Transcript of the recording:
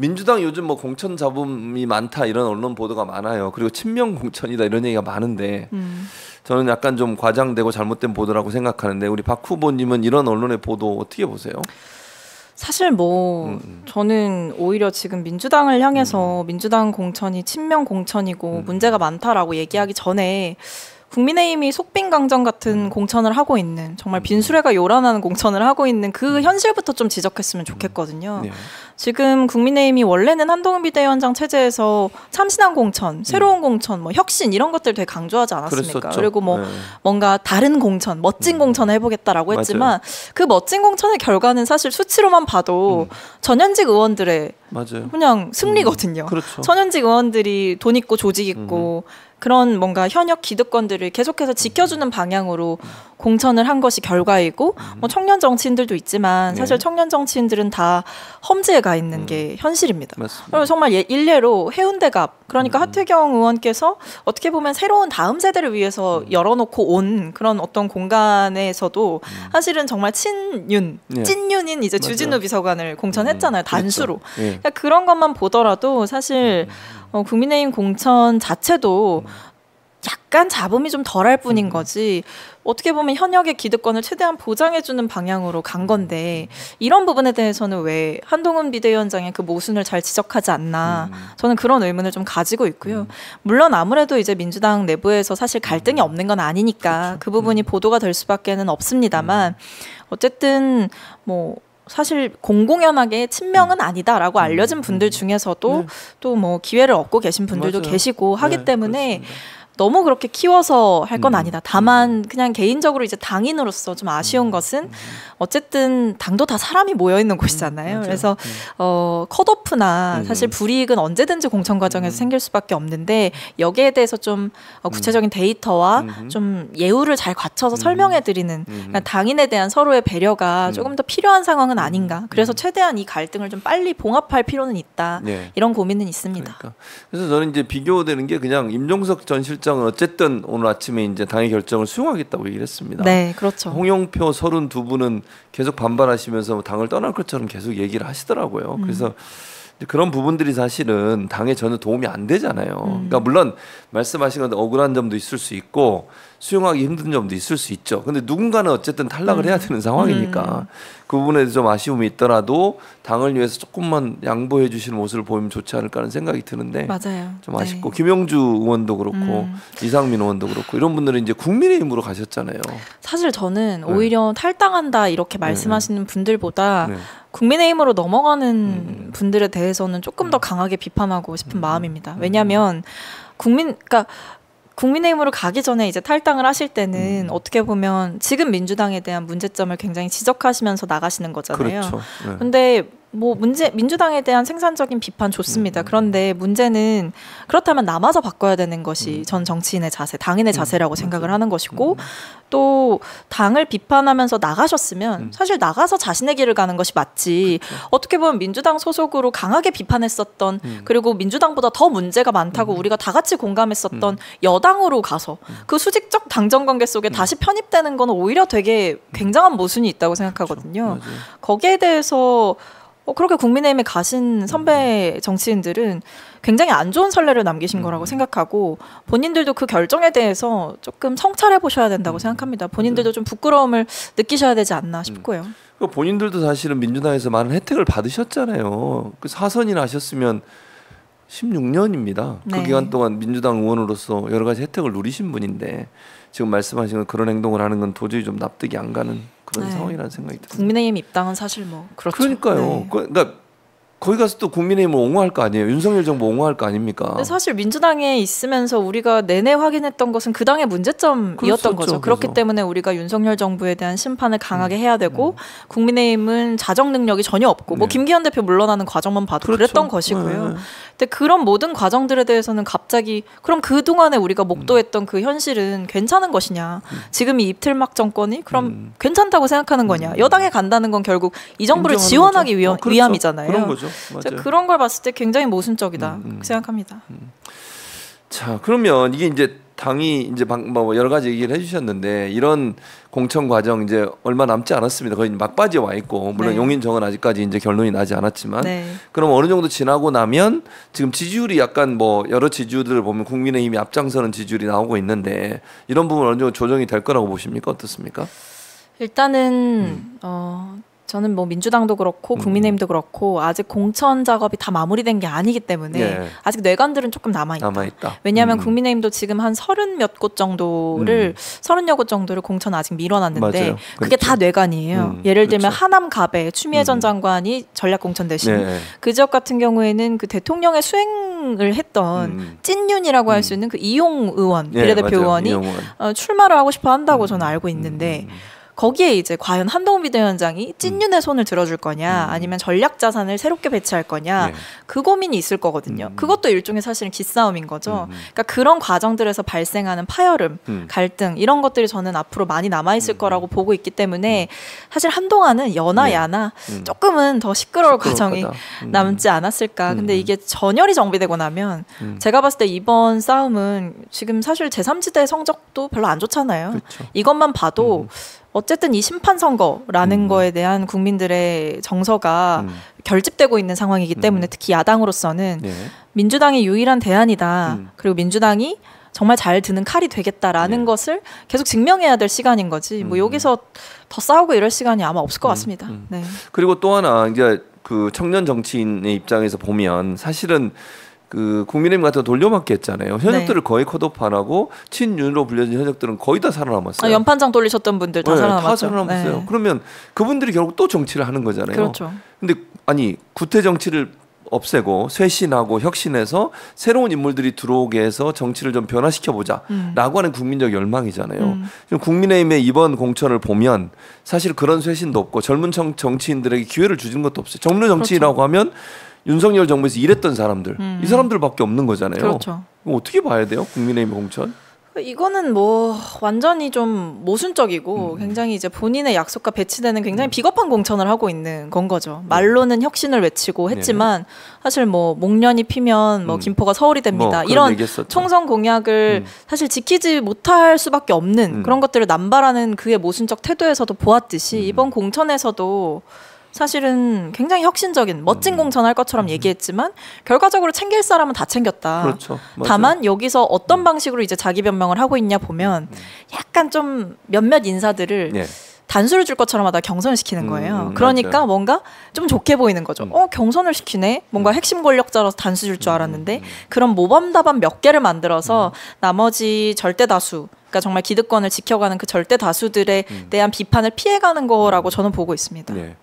민주당 요즘 뭐 공천 잡음이 많다 이런 언론 보도가 많아요. 그리고 친명 공천이다 이런 얘기가 많은데 음. 저는 약간 좀 과장되고 잘못된 보도라고 생각하는데 우리 박 후보님은 이런 언론의 보도 어떻게 보세요? 사실 뭐 음, 음. 저는 오히려 지금 민주당을 향해서 음. 민주당 공천이 친명 공천이고 음. 문제가 많다라고 얘기하기 전에 국민의힘이 속빈강정 같은 공천을 하고 있는 정말 빈수레가 요란한 공천을 하고 있는 그 현실부터 좀 지적했으면 좋겠거든요. 네. 지금 국민의힘이 원래는 한동훈 비대위원장 체제에서 참신한 공천, 음. 새로운 공천, 뭐 혁신 이런 것들 되게 강조하지 않았습니까? 그랬었죠. 그리고 뭐 네. 뭔가 다른 공천, 멋진 음. 공천을 해보겠다라고 했지만 맞아요. 그 멋진 공천의 결과는 사실 수치로만 봐도 음. 전현직 의원들의 맞아요. 그냥 음. 승리거든요. 음. 그렇죠. 전현직 의원들이 돈 있고 조직 있고 음. 그런 뭔가 현역 기득권들을 계속해서 지켜주는 방향으로 공천을 한 것이 결과이고 뭐 음. 청년 정치인들도 있지만 사실 네. 청년 정치인들은 다 험지에 가 있는 음. 게 현실입니다. 맞습니다. 정말 예, 일례로 해운대가 그러니까 음. 하태경 의원께서 어떻게 보면 새로운 다음 세대를 위해서 열어놓고 온 그런 어떤 공간에서도 사실은 정말 친윤 찐윤인 예. 이제 맞아요. 주진우 비서관을 공천했잖아요 단수로 그 그러니까 그런 것만 보더라도 사실 어, 국민의힘 공천 자체도 약간 잡음이 좀 덜할 뿐인 음. 거지 어떻게 보면 현역의 기득권을 최대한 보장해주는 방향으로 간 건데 이런 부분에 대해서는 왜 한동훈 비대위원장의 그 모순을 잘 지적하지 않나 음. 저는 그런 의문을 좀 가지고 있고요. 음. 물론 아무래도 이제 민주당 내부에서 사실 갈등이 없는 건 아니니까 그 부분이 보도가 될 수밖에는 없습니다만 어쨌든 뭐 사실 공공연하게 친명은 아니다라고 알려진 분들 중에서도 네. 또뭐 기회를 얻고 계신 분들도 맞아요. 계시고 하기 네, 때문에 그렇습니다. 너무 그렇게 키워서 할건 음. 아니다. 다만 그냥 개인적으로 이제 당인으로서 좀 아쉬운 음. 것은 음. 어쨌든 당도 다 사람이 모여 있는 곳이잖아요. 그래서 어 컷오프나 사실 불이익은 언제든지 공천 과정에서 생길 수밖에 없는데 여기에 대해서 좀 어, 구체적인 데이터와 좀 예우를 잘 갖춰서 설명해 드리는 그 그러니까 당인에 대한 서로의 배려가 조금 더 필요한 상황은 아닌가. 그래서 최대한 이 갈등을 좀 빨리 봉합할 필요는 있다. 네. 이런 고민은 있습니다. 그러니까. 그래서 저는 이제 비교되는 게 그냥 임종석 전 실장 결정은 어쨌든 오늘 아침에 이제 당의 결정을 수용하겠다고 얘기를 했습니다. 네, 그렇죠. 홍영표 32분은 계속 반발하시면서 당을 떠날 것처럼 계속 얘기를 하시더라고요. 음. 그래서 그런 부분들이 사실은 당에 전혀 도움이 안 되잖아요. 음. 그러니까 물론 말씀하신 건 억울한 점도 있을 수 있고 수용하기 힘든 점도 있을 수 있죠. 근데 누군가는 어쨌든 탈락을 음. 해야 되는 상황이니까 음. 그 부분에 좀 아쉬움이 있더라도 당을 위해서 조금만 양보해 주시는 모습을 보이면 좋지 않을까 하는 생각이 드는데 맞아요. 좀 아쉽고 네. 김영주 의원도 그렇고 음. 이상민 의원도 그렇고 이런 분들은 이제 국민의힘으로 가셨잖아요. 사실 저는 네. 오히려 네. 탈당한다 이렇게 말씀하시는 음, 음, 분들보다 네. 국민의힘으로 넘어가는 음. 분들에 대해서는 조금 더 음. 강하게 비판하고 싶은 음. 마음입니다. 음. 왜냐하면 국민, 그러니까 국민의힘으로 가기 전에 이제 탈당을 하실 때는 음. 어떻게 보면 지금 민주당에 대한 문제점을 굉장히 지적하시면서 나가시는 거잖아요. 그렇 네. 근데 뭐 문제 민주당에 대한 생산적인 비판 좋습니다. 음, 음, 음. 그런데 문제는 그렇다면 남아서 바꿔야 되는 것이 전 정치인의 자세, 당인의 자세라고 생각을 하는 것이고 또 당을 비판하면서 나가셨으면 사실 나가서 자신의 길을 가는 것이 맞지. 그렇죠. 어떻게 보면 민주당 소속으로 강하게 비판했었던 그리고 민주당보다 더 문제가 많다고 우리가 다 같이 공감했었던 여당으로 가서 그 수직적 당정 관계 속에 다시 편입되는 건 오히려 되게 굉장한 모순이 있다고 생각하거든요. 그렇죠. 거기에 대해서 어, 그렇게 국민의힘에 가신 음. 선배 정치인들은 굉장히 안 좋은 선례를 남기신 음. 거라고 생각하고 본인들도 그 결정에 대해서 조금 성찰해 보셔야 된다고 음. 생각합니다. 본인들도 네. 좀 부끄러움을 느끼셔야 되지 않나 싶고요. 그 본인들도 사실은 민주당에서 많은 혜택을 받으셨잖아요. 그 사선이 나셨으면 16년입니다. 그 네. 그 기간 동안 민주당 의원으로서 여러 가지 혜택을 누리신 분인데 지금 말씀하신 그런 행동을 하는 건 도저히 좀 납득이 안 가는 그런 네. 상황이라는 생각이 듭니다. 국민의힘 입당은 사실 뭐 그렇죠. 그러니까요. 네. 그, 그러니까 거기 가서 또 국민의힘을 옹호할 거 아니에요. 윤석열 정부 옹호할 거 아닙니까? 근데 사실 민주당에 있으면서 우리가 내내 확인했던 것은 그 당의 문제점이었던 그렇죠, 거죠. 그렇기 그래서. 그렇죠. 때문에 우리가 윤석열 정부에 대한 심판을 강하게 음, 해야 되고 음. 국민의힘은 자정 능력이 전혀 없고 뭐 네. 뭐 김기현 대표 물러나는 과정만 봐도 그렇죠. 그랬던 것이고요. 네, 네. 근데 그런 모든 과정들에 대해서는 갑자기 그럼 그 동안에 우리가 목도했던 음. 그 현실은 괜찮은 것이냐? 음. 지금 이 입틀막 정권이 그럼 음. 괜찮다고 생각하는 거냐? 여당에 간다는 건 결국 이 정부를 지원하기 위한, 어, 그렇죠. 위함이잖아요. 맞아 그런 걸 봤을 때 굉장히 모순적이다 음, 음. 생각합니다. 음. 자, 그러면 이게 이제 당이 이제 뭐, 뭐 여러 가지 얘기를 해주셨는데 이런 공천 과정 이제 얼마 남지 않았습니다. 거의 막바지에 와 있고 물론 네. 용인 정은 아직까지 이제 결론이 나지 않았지만 네. 그럼 어느 정도 지나고 나면 지금 지지율이 약간 뭐 여러 지지율들을 보면 국민의힘이 앞장서는 지지율이 나오고 있는데 이런 부분 어느 정도 조정이 될 거라고 보십니까 어떻습니까? 일단은 음. 어 저는 뭐 민주당도 그렇고 음. 국민의힘도 음. 그렇고 아직 공천 작업이 다 마무리된 게 아니기 때문에 예. 아직 뇌관들은 조금 남아 있다. 왜냐하면 음. 국민의힘도 지금 한 서른 몇 곳 정도를 음. 서른여 음. 곳 정도를 공천 아직 밀어놨는데 맞아요. 그게 그렇죠. 다 뇌관이에요. 음, 예를 들면 그렇죠. 하남 갑에 추미애 전 장관이 전략 공천 대신 네. 그 지역 같은 경우에는 그 대통령의 수행을 했던 찐윤이라고 할 수 있는 그 이용 의원 예, 비례대표 예, 의원이 어, 출마를 하고 싶어 한다고 저는 알고 있는데. 거기에 이제 과연 한동훈 비대위원장이 찐윤의 음. 손을 들어줄 거냐 음. 아니면 전략 자산을 새롭게 배치할 거냐 예. 그 고민이 있을 거거든요. 음. 그것도 일종의 사실은 기싸움인 거죠. 그러니까 그런 과정들에서 발생하는 파열음, 갈등 이런 것들이 저는 앞으로 많이 남아 있을 거라고 보고 있기 때문에 사실 한동안은 연하 네. 야나 조금은 더 시끄러울 과정이 남지 않았을까. 근데 이게 전열이 정비되고 나면 제가 봤을 때 이번 싸움은 지금 사실 제3지대 성적도 별로 안 좋잖아요. 그렇 이것만 봐도 음. 어쨌든 이 심판 선거라는 음. 거에 대한 국민들의 정서가 음. 결집되고 있는 상황이기 음. 때문에 음. 특히 야당으로서는 예. 민주당의 유일한 대안이다. 음. 그리고 민주당이 정말 잘 드는 칼이 되겠다라는 예. 것을 계속 증명해야 될 시간인 거지. 뭐 음. 여기서 더 싸우고 이럴 시간이 아마 없을 것 같습니다. 네. 그리고 또 하나 이제 그 청년 정치인의 입장에서 보면 사실은 그 국민의힘 같은 거 돌려막기 했잖아요. 네. 현역들을 네. 거의 컷오판 하고 친윤으로 불려진 현역들은 거의 다 살아남았어요. 아, 연판장 돌리셨던 분들 다 네, 살아남았죠. 다 살아남았어요. 네. 그러면 그분들이 결국 또 정치를 하는 거잖아요. 그렇죠. 근데 아니 구태 정치를 없애고 쇄신하고 혁신해서 새로운 인물들이 들어오게 해서 정치를 좀 변화시켜 보자라고 음. 하는 국민적 열망이잖아요. 음. 국민의힘의 이번 공천을 보면 사실 그런 쇄신도 없고 젊은 정치인들에게 기회를 주는 것도 없어요. 정무 정치라고 그렇죠. 하면 윤석열 정부에서 일했던 사람들 음. 이 사람들밖에 없는 거잖아요. 그렇죠. 어떻게 봐야 돼요? 국민의힘 공천? 그 이거는 뭐 완전히 좀 모순적이고 음. 굉장히 이제 본인의 약속과 배치되는 굉장히 음. 비겁한 공천을 하고 있는 건 거죠. 말로는 혁신을 외치고 네. 했지만 사실 뭐 목련이 피면 뭐 음. 김포가 서울이 됩니다. 뭐 이런 총선 공약을 음. 사실 지키지 못할 수밖에 없는 음. 그런 것들을 남발하는 그의 모순적 태도에서도 보았듯이 음. 이번 공천에서도 사실은 굉장히 혁신적인 멋진 음. 공천할 것처럼 음. 얘기했지만 결과적으로 챙길 사람은 다 챙겼다. 그렇죠. 다만 여기서 어떤 음. 방식으로 이제 자기 변명을 하고 있냐 보면 약간 좀 몇몇 인사들을 예. 단수를 줄 것처럼 하다 경선을 시키는 거예요. 음, 그러니까 맞아요. 뭔가 좀 좋게 보이는 거죠. 음. 어, 경선을 시키네. 뭔가 핵심 권력자로서 단수 줄 줄 알았는데 음, 그런 모범답안 몇 개를 만들어서 나머지 절대 다수 그러니까 정말 기득권을 지켜가는 그 절대 다수들에 대한 비판을 피해가는 거라고 저는 보고 있습니다. 네.